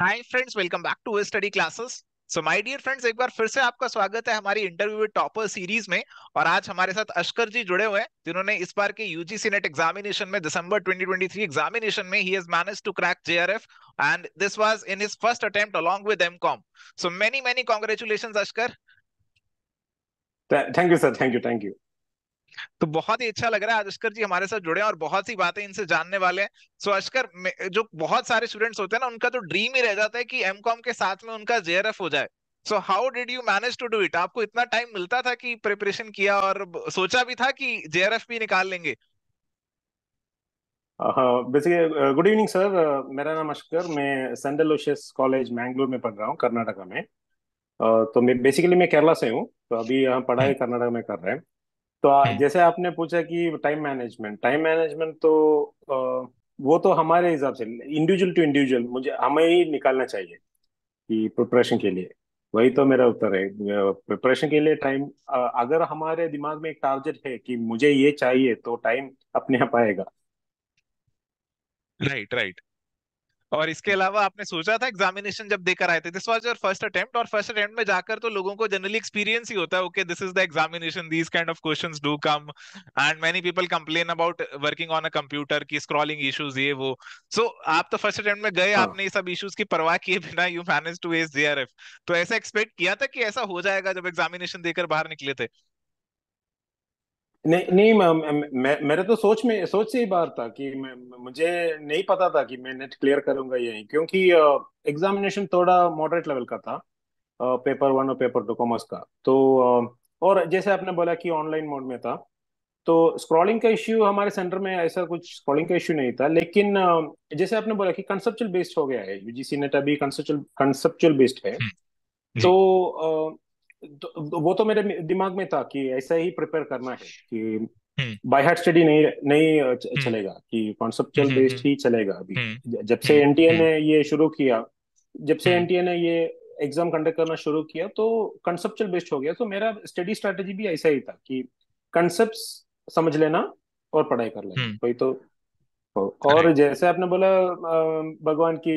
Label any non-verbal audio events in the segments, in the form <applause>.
Hi friends welcome back to study classes so my dear friends एक बार फिर से आपका स्वागत है हमारी इंटरव्यू विद टॉपर सीरीज में और आज हमारे साथ अशकर जी जुड़े हुए हैं जिन्होंने इस बार के यूजीसी नेट एग्जामिनेशन में दिसंबर 2023 एग्जामिनेशन में he has managed to crack JRF and this was in his first attempt along with MCom so many many congratulations Ashkar thank you sir thank you thank you तो बहुत ही अच्छा लग रहा है आज जी हमारे साथ जुड़े हैं और बहुत सी बातें इनसे जानने वाले हैं सो so, जो बहुत सारे स्टूडेंट्स होते हैं ना उनका तो ड्रीम ही रह जाता है कि एम के साथ में उनका जे हो जाए so how did you manage to do it आपको इतना टाइम मिलता था कि प्रिपरेशन किया और सोचा भी था कि जे भी निकाल लेंगे बेसिकली गुड इवनिंग सर मेरा नाम अशकर मैं सेंडल ओशस कॉलेज मैंगलोर में पढ़ रहा हूँ कर्नाटका में uh, तो मैं बेसिकली मैं केरला से हूँ तो अभी यहाँ पढ़ाई हम्म। कर्नाटक में कर रहे हैं तो <laughs> जैसे आपने पूछा कि टाइम मैनेजमेंट टाइम मैनेजमेंट तो वो तो हमारे हिसाब से इंडिविजुअल टू इंडिविजुअल मुझे हमें ही निकालना चाहिए कि प्रिपरेशन के लिए वही तो मेरा उत्तर है प्रिपरेशन के लिए टाइम अगर हमारे दिमाग में एक टारगेट है कि मुझे ये चाहिए तो टाइम अपने आप आएगा राइट राइट और इसके अलावा आपने सोचा था एग्जामिनेशन जब देकर आए थे this was your first attempt और फर्स्ट अटेम्प्ट में जाकर तो लोगों को जनरली एक्सपीरियंस ही होता है okay this is the examination these kind of questions do come and many people complain about working on a computer की स्क्रॉलिंग इश्यूज ये वो सो so, आप तो फर्स्ट अटेम्प्ट में गए हाँ। आपने ये सब इश्यूज की परवाह किए बिना यू मैनेज टू एस जे तो ऐसा एक्सपेक्ट किया था कि ऐसा हो जाएगा जब एग्जामिनेशन देकर बाहर निकले थे नहीं नहीं मैं, मेरे तो सोच में सोच से ही बाहर था कि मैं, मुझे नहीं पता था कि मैं नेट क्लियर करूंगा यही क्योंकि एग्जामिनेशन थोड़ा मॉडरेट लेवल का था पेपर वन और पेपर टू कॉमर्स का तो और जैसे आपने बोला कि ऑनलाइन मोड में था तो स्क्रॉलिंग का इश्यू हमारे सेंटर में ऐसा कुछ स्क्रॉलिंग का इश्यू नहीं था लेकिन जैसे आपने बोला कि कंसेप्चुअल बेस्ड हो गया है यूजीसी नेट अभी कंसेप्चुअल कंसेप्चुअल बेस्ड है हम्म, तो हम्म। तो, तो वो तो मेरे दिमाग में था कि ऐसा ही प्रिपेयर करना है कि बाय हार्ट स्टडी नहीं नहीं हम्म। चलेगा कि कॉन्सेप्चुअल हम्म, हम्म, बेस्ड ही चलेगा अभी जब से एनटीए ने ये शुरू किया जब से एनटीए ने ये एग्जाम कंडक्ट करना शुरू किया तो कंसेप्चुअल बेस्ड हो गया तो मेरा स्टडी स्ट्रेटजी भी ऐसा ही था कि कंसेप्ट समझ लेना और पढ़ाई कर लेना वही तो और जैसे आपने बोला भगवान की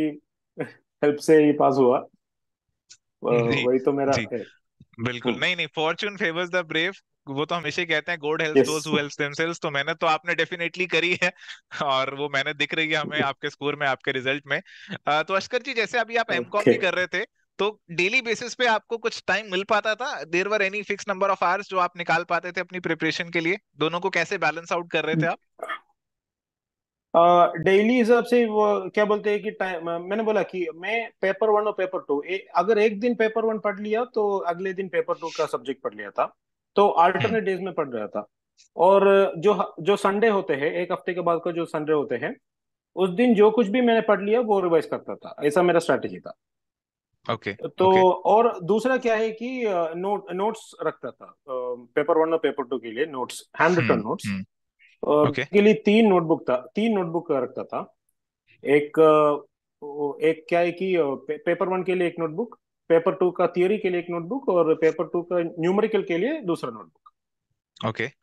हेल्प <laughs> से ही पास हुआ <laughs> वही तो मेरा बिल्कुल नहीं नहीं फॉर्चून फेवर्स द ब्रेव वो तो हमेशा कहते हैं God help those who helps themselves तो मैंने तो आपने डेफिनेटली करी है और वो मैंने दिख रही है हमें आपके स्कोर में आपके रिजल्ट में तो अस्कर जी जैसे अभी आप एमकॉम okay. भी कर रहे थे तो डेली बेसिस पे आपको कुछ टाइम मिल पाता था there were any fix number of hours जो आप निकाल पाते थे अपनी प्रिपरेशन के लिए दोनों को कैसे बैलेंस आउट कर रहे थे आप डेली हिसाब से वो क्या बोलते हैं कि टाइम मैंने बोला कि मैं पेपर वन और पेपर टू ए, अगर एक दिन पेपर वन पढ़ लिया तो अगले दिन पेपर टू का सब्जेक्ट पढ़ लिया था तो अल्टरनेट डेज में पढ़ रहा था और जो जो संडे होते हैं एक हफ्ते के बाद का जो संडे होते हैं उस दिन जो कुछ भी मैंने पढ़ लिया वो रिवाइज करता था ऐसा मेरा स्ट्रेटेजी था ओके okay, तो okay. और दूसरा क्या है कि नोट नोट्स रखता था पेपर वन और पेपर टू के लिए नोट्स हैंड रिटन नोट्स और okay. के लिए तीन नोटबुक था तीन नोटबुक रखता था एक एक क्या है कि पे, पेपर वन के लिए एक नोटबुक पेपर टू का थियोरी के लिए एक नोटबुक और पेपर टू का न्यूमेरिकल के लिए दूसरा नोटबुक ओके okay.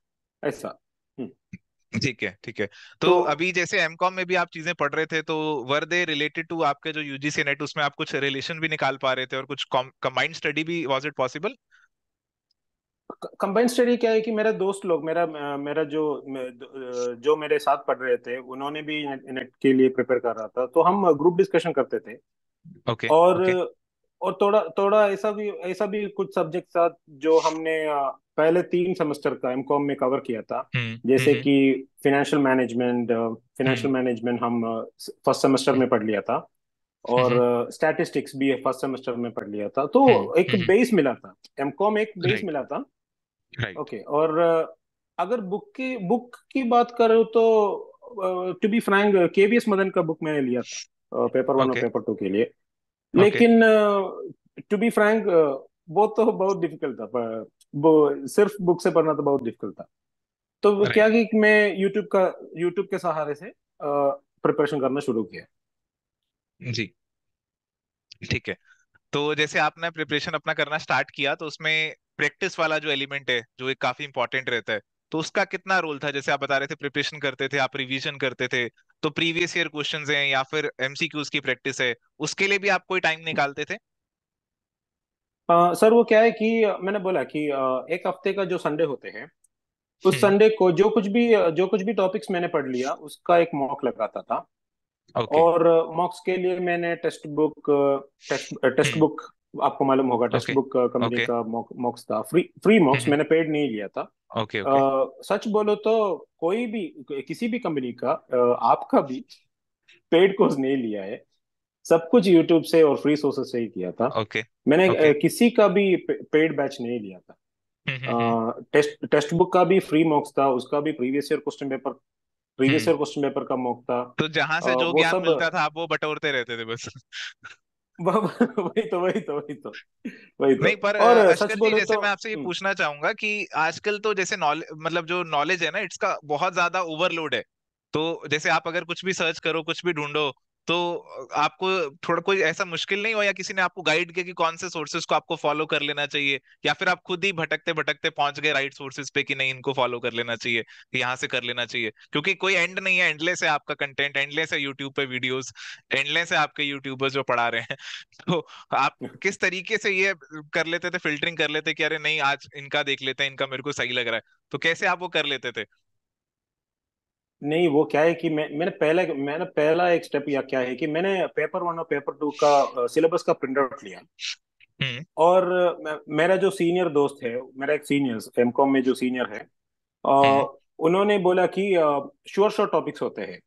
ऐसा हम्म। ठीक है ठीक है तो, तो अभी जैसे एमकॉम में भी आप चीजें पढ़ रहे थे तो वर दे रिलेटेड टू आपके जो यूजीसी नेट उसमें आप कुछ रिलेशन भी निकाल पा रहे थे और कुछ कंबाइंड स्टडी भी was it possible combined study क्या है कि मेरा दोस्त लोग मेरा मेरा जो जो मेरे साथ पढ़ रहे थे उन्होंने भी नेट के लिए प्रिपेयर कर रहा था तो हम ग्रुप डिस्कशन करते थे okay, और okay. और थोड़ा थोड़ा ऐसा भी ऐसा भी कुछ सब्जेक्ट था जो हमने पहले तीन सेमेस्टर का एम कॉम में कवर किया था हम्म, जैसे हम्म। कि फाइनेंशियल मैनेजमेंट फाइनेंशियल मैनेजमेंट हम फर्स्ट सेमेस्टर में पढ़ लिया था और स्टैटिस्टिक्स हम्म, भी फर्स्ट सेमेस्टर में पढ़ लिया था तो एक बेस मिला था एमकॉम एक बेस मिला था राइट ओके और अगर बुक की बुक की बात करो तो to be frank KBS Madan का बुक मैंने लिया था पेपर वन और पेपर टू के लिए लेकिन टू बी फ्रैंक वो तो बहुत डिफिकल्ट था सिर्फ बुक से पढ़ना तो बहुत डिफिकल्ट था तो right. क्या कि मैं यूट्यूब का यूट्यूब के सहारे से प्रिपरेशन करना शुरू किया जी ठीक है तो जैसे आपने प्रिपरेशन अपना करना स्टार्ट किया तो उसमें प्रैक्टिस वाला जो एलिमेंट है जो एक काफी इंपॉर्टेंट रहता है तो उसका कितना रोल था जैसे आप बता रहे थे प्रिपरेशन करते थे आप रिवीजन करते थे तो प्रीवियस ईयर क्वेश्चन हैं या फिर एमसीक्यूज की प्रैक्टिस है उसके लिए भी आप कोई टाइम निकालते थे आ, सर वो क्या है कि मैंने बोला कि uh, एक हफ्ते का जो संडे होते हैं उस संडे हम्म। को जो कुछ भी जो कुछ भी टॉपिक्स मैंने पढ़ लिया उसका एक मॉक लगाता था okay. और मॉक्स uh, के लिए मैंने टेक्स्ट बुक टेक्स्ट बुक आपको मालूम होगा टेक्स्ट बुक कंपनी का मॉक्स था फ्री फ्री मॉक्स मैंने पेड नहीं लिया था ओके uh, सच बोलो तो कोई भी किसी भी कंपनी का uh, आपका भी पेड कोर्स नहीं लिया है सब कुछ यूट्यूब से और फ्री सोर्सेस से ही किया था ओके मैंने uh, किसी का भी पेड बैच नहीं लिया था टेस्ट टेस्ट बुक का भी फ्री मॉक्स था उसका भी previous year question paper previous year question paper का मॉक था तो जहां से जो ज्ञान मिलता था आप वो बटोरते रहते थे बस <laughs> वही तो वही तो वही तो वही तो नहीं पर और सच तो जैसे तो... मैं आपसे ये हम्म। पूछना चाहूंगा कि आजकल तो जैसे नॉलेज मतलब जो नॉलेज है ना इट्स का बहुत ज्यादा ओवरलोड है तो जैसे आप अगर कुछ भी सर्च करो कुछ भी ढूंढो तो आपको थोड़ा कोई ऐसा मुश्किल नहीं हुआ या किसी ने आपको गाइड किया कि कौन से सोर्सेज को आपको फॉलो कर लेना चाहिए या फिर आप खुद ही भटकते भटकते पहुंच गए राइट सोर्सेज पे कि नहीं इनको फॉलो कर लेना चाहिए यहाँ से कर लेना चाहिए क्योंकि कोई एंड नहीं है एंडलेस है आपका कंटेंट एंडलेस है यूट्यूब पे वीडियोस एंडलेस है आपके यूट्यूबर्स जो पढ़ा रहे हैं <laughs> तो आप किस तरीके से ये कर लेते थे फिल्टरिंग कर लेते कि अरे नहीं आज इनका देख लेते हैं इनका मेरे को सही लग रहा है तो कैसे आप वो कर लेते थे नहीं वो क्या है कि मैं मैंने पहला मैंने पहला एक स्टेप या क्या है कि मैंने पेपर वन और पेपर टू का सिलेबस का प्रिंट आउट लिया हम्म। और मेरा जो सीनियर दोस्त है मेरा एक सीनियर एम कॉम में जो सीनियर है हम्म। उन्होंने बोला कि श्योर श्योर टॉपिक्स होते हैं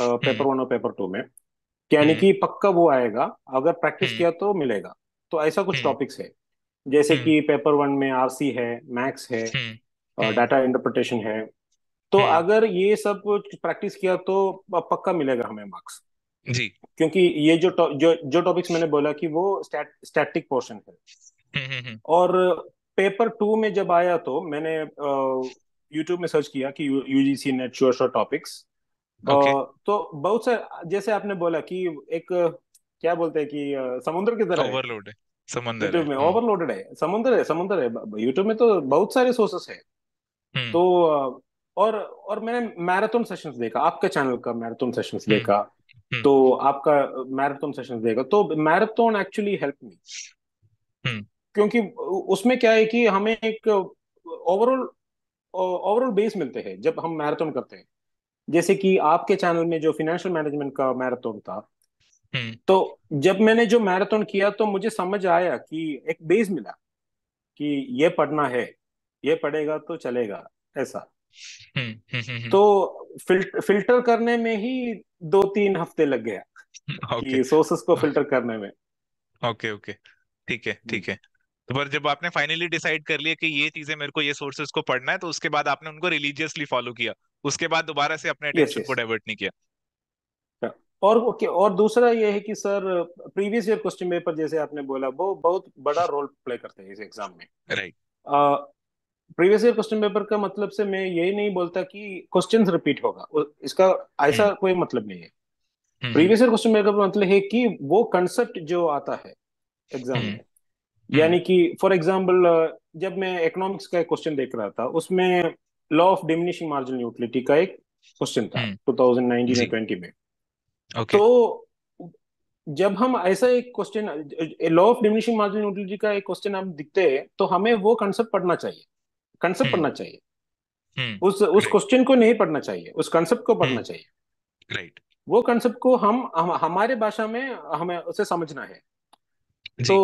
पेपर वन हम्म। और पेपर टू में यानी कि पक्का वो आएगा अगर प्रैक्टिस किया तो मिलेगा तो ऐसा कुछ टॉपिक्स है जैसे कि पेपर वन में आरसी है मैथ्स है डाटा इंटरप्रिटेशन है तो अगर ये सब प्रैक्टिस किया तो पक्का मिलेगा हमें मार्क्स जी क्योंकि ये जो जो जो टॉपिक्स मैंने बोला कि वो स्टैटिक पोर्शन है हम्म, हम्म, हम्म। और पेपर टू में जब आया तो मैंने यूट्यूब में सर्च किया कि UGC net sure sure topics तो बहुत सारे जैसे आपने बोला कि एक क्या बोलते हैं कि समुद्र की तरह ओवरलोड है समुद्र यूट्यूब में ओवरलोडेड है समुद्र है समुद्र है यूट्यूब में तो बहुत सारे सोर्सेस है तो और और मैंने मैराथन सेशंस देखा आपके चैनल का मैराथन सेशंस हम्म, देखा हम्म। तो आपका मैराथन सेशंस देखा तो मैराथन एक्चुअली हेल्प मी क्योंकि उसमें क्या है कि हमें एक ओवरऑल ओवरऑल बेस मिलते हैं जब हम मैराथन करते हैं जैसे कि आपके चैनल में जो फिनेंशियल मैनेजमेंट का मैराथन था हम्म। तो जब मैंने जो मैराथन किया तो मुझे समझ आया कि एक बेस मिला कि ये पढ़ना है ये पढ़ेगा तो चलेगा ऐसा हम्म, हम्म, हम्म, तो फिल्ट, फिल्टर करने में ही दो तीन हफ्ते लग गया <laughs> okay. सोर्सेस को फिल्टर करने में ओके ओके ठीक है ठीक है तो पर जब आपने फाइनली डिसाइड कर लिया कि ये चीजें मेरे को ये सोर्सेस को पढ़ना है तो उसके बाद आपने उनको रिलीजियसली फॉलो किया उसके बाद दोबारा से अपने अटेंशन yes, yes. को डाइवर्ट नहीं किया हाँ। और ओके और दूसरा ये है कि sir previous year question paper जैसे आपने बोला वो बहुत बड़ा रोल प्ले करते हैं इस एग्जाम में right right. Previous year question paper का मतलब से मैं यही नहीं बोलता कि क्वेश्चन रिपीट होगा इसका ऐसा हम्म। कोई मतलब नहीं है हम्म। प्रीवियस ईयर क्वेश्चन पेपर का मतलब है कि वो कंसेप्ट जो आता है एग्जाम में हम्म। यानी कि फॉर एग्जाम्पल जब मैं इकोनॉमिक्स का एक क्वेश्चन देख रहा था उसमें law of diminishing marginal utility का एक क्वेश्चन था टू थाउजेंड में okay. तो जब हम ऐसा एक question law of diminishing margin utility का एक क्वेश्चन हम दिखते हैं तो हमें वो कंसेप्ट पढ़ना चाहिए कंसेप्ट hmm. पढ़ना चाहिए hmm. उस उस क्वेश्चन को नहीं पढ़ना चाहिए उस कंसेप्ट को पढ़ना hmm. चाहिए राइट वो कंसेप्ट को हम, हम हमारे भाषा में हमें उसे समझना है तो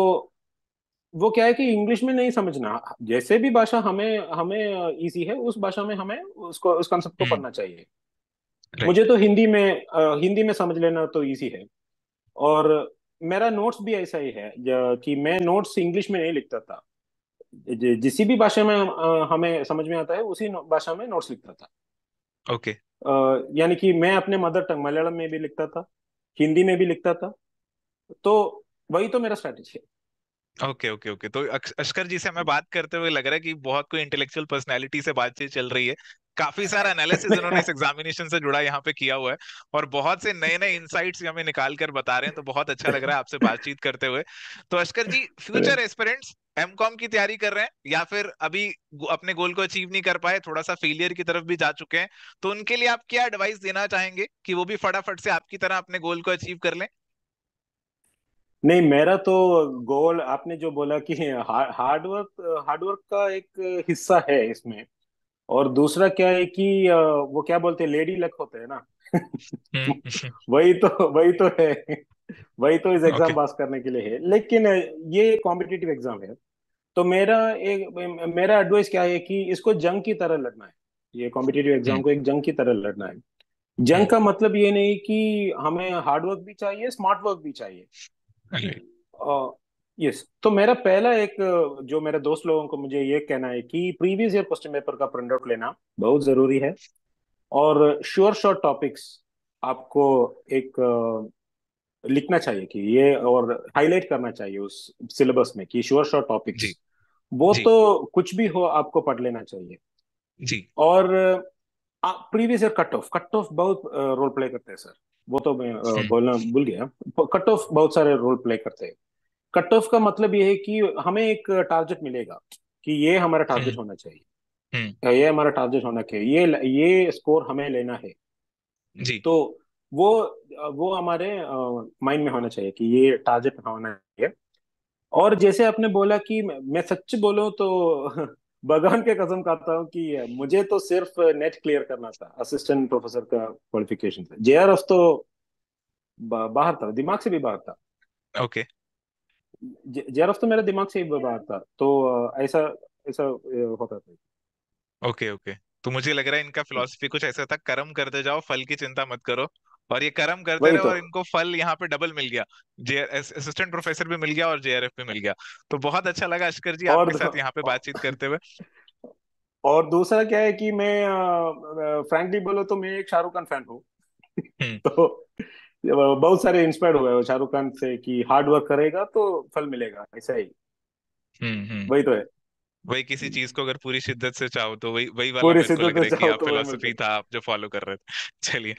वो क्या है कि इंग्लिश में नहीं समझना जैसे भी भाषा हमें हमें इजी है उस भाषा में हमें उसको उस कंसेप्ट को पढ़ना चाहिए मुझे तो हिंदी में हिंदी में समझ लेना तो इजी है और मेरा नोट्स भी ऐसा ही है कि मैं नोट्स इंग्लिश में नहीं लिखता था जिस भी भाषा में हमें समझ में आता है उसी भाषा में नोट्स लिखता था ओके यानी कि मैं अपने मदर टंग मलयालम में भी लिखता था हिंदी में भी लिखता था तो वही तो मेरा स्ट्रेटेजी है ओके ओके ओके तो अक्षर जी से हमें बात करते हुए लग रहा है कि बहुत कोई इंटेलेक्चुअल पर्सनालिटी से बातचीत चल रही है काफी सारा एनालिसिस इन्होंने इस एग्जामिनेशन से जुड़ा यहाँ पे किया हुआ है और बहुत से नए नए इंसाइट्स हमें निकाल कर बता रहे हैं तो बहुत अच्छा लग रहा है आपसे बातचीत करते हुए तो अश्कर जी फ्यूचर एक्सपेरेंट्स एमकॉम की तैयारी कर रहे हैं या फिर अभी अपने गोल को अचीव नहीं कर पाए थोड़ा सा फेलियर की तरफ भी जा चुके हैं तो उनके लिए आप क्या एडवाइस देना चाहेंगे कि वो भी फटाफट से आपकी तरह अपने गोल को अचीव कर लें नहीं मेरा तो गोल आपने जो बोला कि हार्डवर्क हार्डवर्क का एक हिस्सा है इसमें और दूसरा क्या है कि वो क्या बोलते हैं लेडी लक होते हैं ना हम्म। <laughs> वही तो वही तो है वही तो इस एग्जाम okay. पास करने के लिए है लेकिन ये कॉम्पिटेटिव एग्जाम है तो मेरा एक मेरा एडवाइस क्या है कि इसको जंग की तरह लड़ना है ये कॉम्पिटेटिव एग्जाम को एक जंग की तरह लड़ना है जंग हम्म। का मतलब ये नहीं कि हमें हार्ड वर्क भी चाहिए स्मार्ट वर्क भी चाहिए यस तो मेरा पहला एक जो मेरे दोस्त लोगों को मुझे ये कहना है कि प्रीवियस ईयर क्वेश्चन पेपर का प्रिंट आउट लेना बहुत जरूरी है और श्योर श्योर टॉपिक्स आपको एक लिखना चाहिए कि ये और हाईलाइट करना चाहिए उस सिलेबस में कि श्योर श्योर टॉपिक्स वो जी. तो कुछ भी हो आपको पढ़ लेना चाहिए जी और previous year cut off cut off बहुत रोल प्ले करते हैं सर वो तो मैं हम्म। बोलना भूल गया कट ऑफ बहुत सारे रोल प्ले करते हैं कट ऑफ का मतलब ये है कि हमें एक टारगेट मिलेगा कि ये हमारा टारगेट हम्म। हम्म। तो होना चाहिए ये हमारा टारगेट होना चाहिए ये ये स्कोर हमें लेना है जी तो वो वो हमारे माइंड में होना चाहिए कि ये टारगेट होना चाहिए और जैसे आपने बोला कि मैं सच बोलूं तो <laughs> भगवान के कसम कहता हूँ कि मुझे तो सिर्फ नेट क्लियर करना था असिस्टेंट प्रोफेसर का क्वालिफिकेशन था जे आर एफ तो बाहर था दिमाग से भी बाहर था ओके okay. जेआरएफ तो मेरे दिमाग से ही बाहर था तो ऐसा ऐसा होता था ओके ओके तो मुझे लग रहा है इनका फिलॉसफी कुछ ऐसा था कर्म करते जाओ फल की चिंता मत करो और ये कर्म करते रहे तो। और इनको फल यहाँ पे डबल मिल गया जे असिस्टेंट प्रोफेसर भी मिल गया और जेआरएफ भी मिल गया तो बहुत अच्छा लगा अशकर जी और आपके साथ यहाँ पे बातचीत करते हुए और दूसरा क्या है कि मैं फ्रैंकली बोलो तो मैं एक शाहरुख खान फैन हूँ हम्म। तो बहुत सारे इंस्पायर हुए गए शाहरुख खान से कि हार्ड वर्क करेगा तो फल मिलेगा ऐसा ही हम्म, हम्म। वही तो है वही किसी हम्म। चीज को अगर पूरी शिद्दत से चाहो तो वही वही वाला पूरी शिद्दत से चाहो आप तो फिलोसफी था आप जो फॉलो कर रहे थे <laughs> चलिए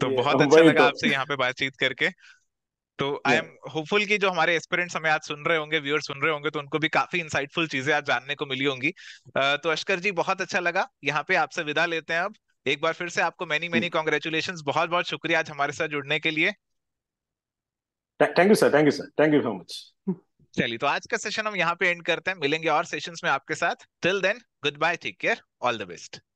तो बहुत अच्छा लगा तो... आपसे यहाँ पे बातचीत करके तो आई एम होपफुल कि जो हमारे एस्पिरेंट्स हमें आज सुन रहे होंगे व्यूअर सुन रहे होंगे तो उनको भी काफी इंसाइटफुल चीजें आज जानने को मिली होंगी तो अश्कर जी बहुत अच्छा लगा यहाँ पे आपसे विदा लेते हैं अब एक बार फिर से आपको मेनी मेनी कॉन्ग्रेचुलेशन बहुत बहुत शुक्रिया आज हमारे साथ जुड़ने के लिए thank you sir thank you sir thank you so much चलिए तो आज का सेशन हम यहाँ पे एंड करते हैं मिलेंगे और सेशंस में आपके साथ till then goodbye take care all the best